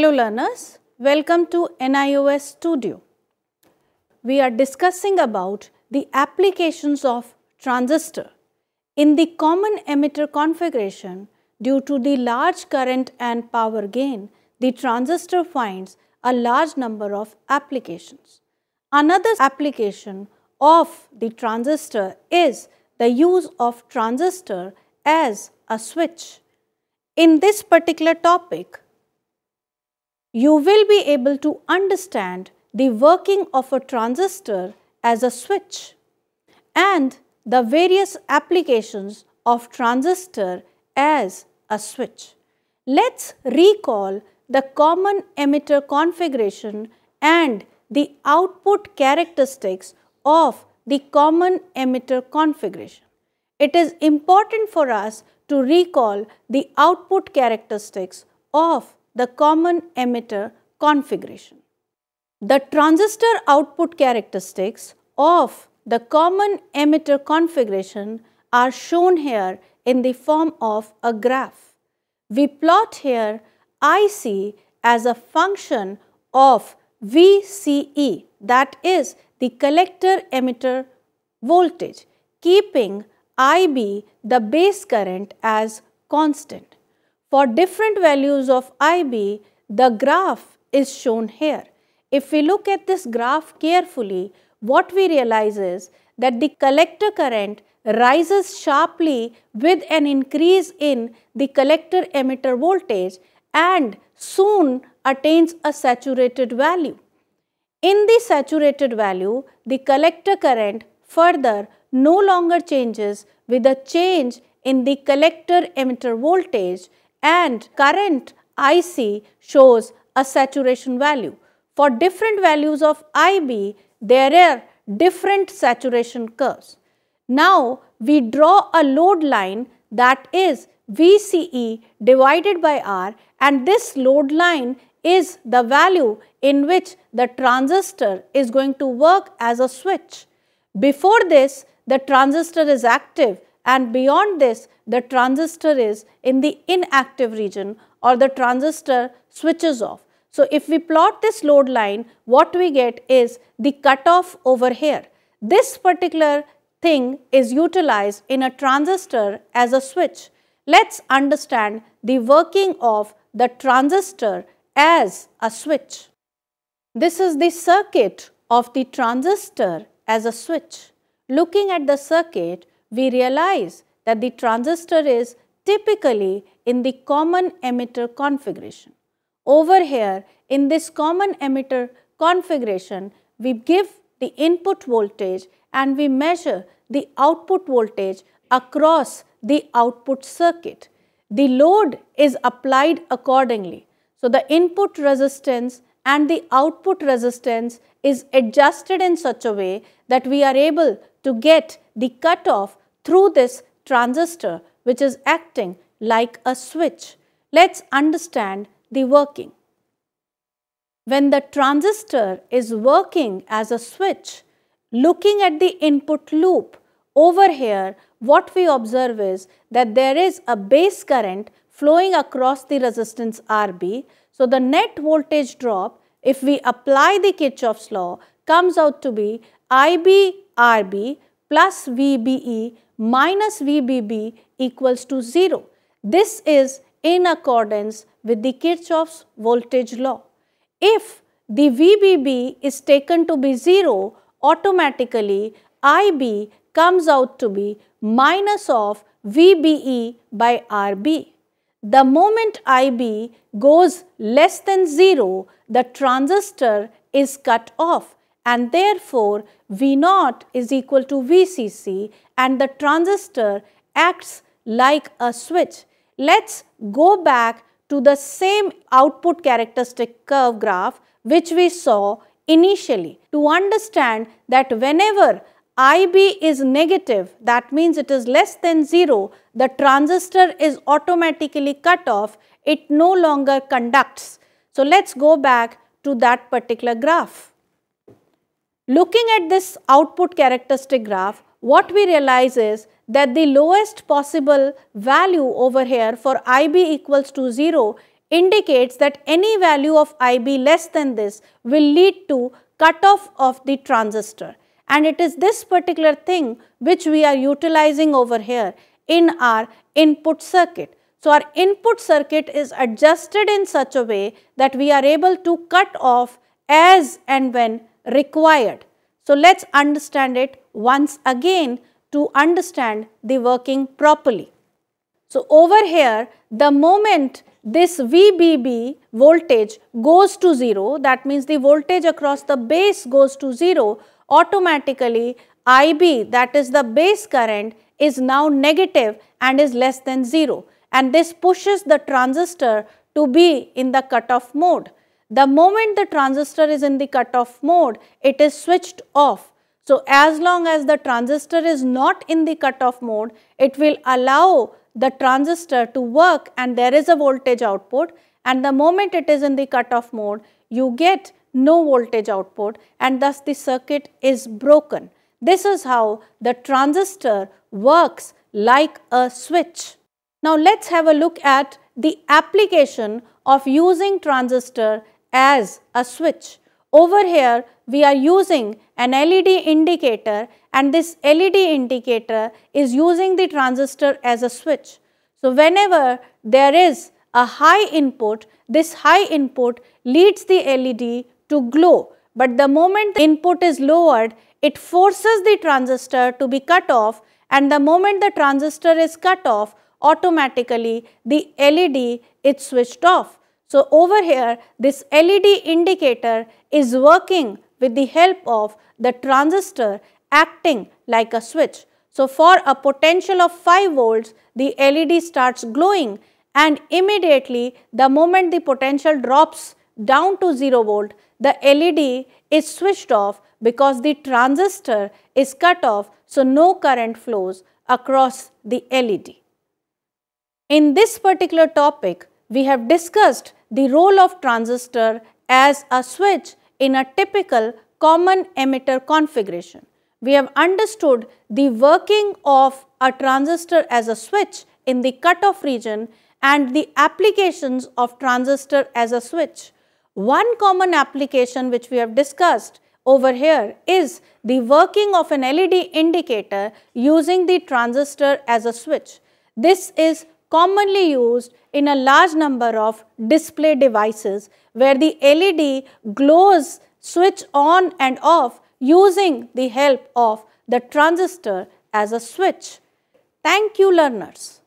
Hello learners, welcome to NIOS Studio. We are discussing about the applications of transistor in the common emitter configuration due to the large current and power gain, the transistor finds a large number of applications. Another application of the transistor is the use of transistor as a switch. In this particular topic, you will be able to understand the working of a transistor as a switch and the various applications of transistor as a switch. Let's recall the common emitter configuration and the output characteristics of the common emitter configuration. It is important for us to recall the output characteristics of the common emitter configuration. The transistor output characteristics of the common emitter configuration are shown here in the form of a graph. We plot here IC as a function of VCE that is the collector emitter voltage keeping IB the base current as constant. For different values of IB, the graph is shown here. If we look at this graph carefully, what we realize is that the collector current rises sharply with an increase in the collector emitter voltage and soon attains a saturated value. In the saturated value, the collector current further no longer changes with a change in the collector emitter voltage and current IC shows a saturation value. For different values of IB, there are different saturation curves. Now, we draw a load line that is VCE divided by R and this load line is the value in which the transistor is going to work as a switch. Before this, the transistor is active and beyond this the transistor is in the inactive region or the transistor switches off. So, if we plot this load line what we get is the cutoff over here. This particular thing is utilized in a transistor as a switch. Let's understand the working of the transistor as a switch. This is the circuit of the transistor as a switch. Looking at the circuit, we realize that the transistor is typically in the common emitter configuration. Over here, in this common emitter configuration, we give the input voltage and we measure the output voltage across the output circuit. The load is applied accordingly. So, the input resistance and the output resistance is adjusted in such a way that we are able to get the cutoff through this transistor which is acting like a switch. Let's understand the working. When the transistor is working as a switch, looking at the input loop over here, what we observe is that there is a base current flowing across the resistance RB. So, the net voltage drop if we apply the Kirchhoff's law comes out to be IB RB plus VBE minus VBB equals to 0. This is in accordance with the Kirchhoff's voltage law. If the VBB is taken to be 0, automatically IB comes out to be minus of VBE by RB. The moment IB goes less than 0, the transistor is cut off and therefore V naught is equal to VCC and the transistor acts like a switch. Let's go back to the same output characteristic curve graph which we saw initially to understand that whenever IB is negative that means it is less than 0 the transistor is automatically cut off it no longer conducts. So, let's go back to that particular graph. Looking at this output characteristic graph, what we realize is that the lowest possible value over here for IB equals to 0 indicates that any value of IB less than this will lead to cutoff of the transistor. And it is this particular thing which we are utilizing over here in our input circuit. So, our input circuit is adjusted in such a way that we are able to cut off as and when required. So let's understand it once again to understand the working properly. So over here, the moment this VBB voltage goes to 0, that means the voltage across the base goes to 0, automatically IB that is the base current is now negative and is less than 0 and this pushes the transistor to be in the cutoff mode. The moment the transistor is in the cutoff mode, it is switched off. So, as long as the transistor is not in the cutoff mode, it will allow the transistor to work and there is a voltage output and the moment it is in the cutoff mode, you get no voltage output and thus the circuit is broken. This is how the transistor works like a switch. Now, let us have a look at the application of using transistor as a switch. Over here we are using an LED indicator and this LED indicator is using the transistor as a switch. So whenever there is a high input, this high input leads the LED to glow. But the moment the input is lowered, it forces the transistor to be cut off and the moment the transistor is cut off, automatically the LED is switched off. So over here this LED indicator is working with the help of the transistor acting like a switch. So for a potential of 5 volts the LED starts glowing and immediately the moment the potential drops down to 0 volt the LED is switched off because the transistor is cut off so no current flows across the LED. In this particular topic we have discussed the role of transistor as a switch in a typical common emitter configuration. We have understood the working of a transistor as a switch in the cutoff region and the applications of transistor as a switch. One common application which we have discussed over here is the working of an LED indicator using the transistor as a switch. This is commonly used in a large number of display devices where the LED glows switch on and off using the help of the transistor as a switch. Thank you learners.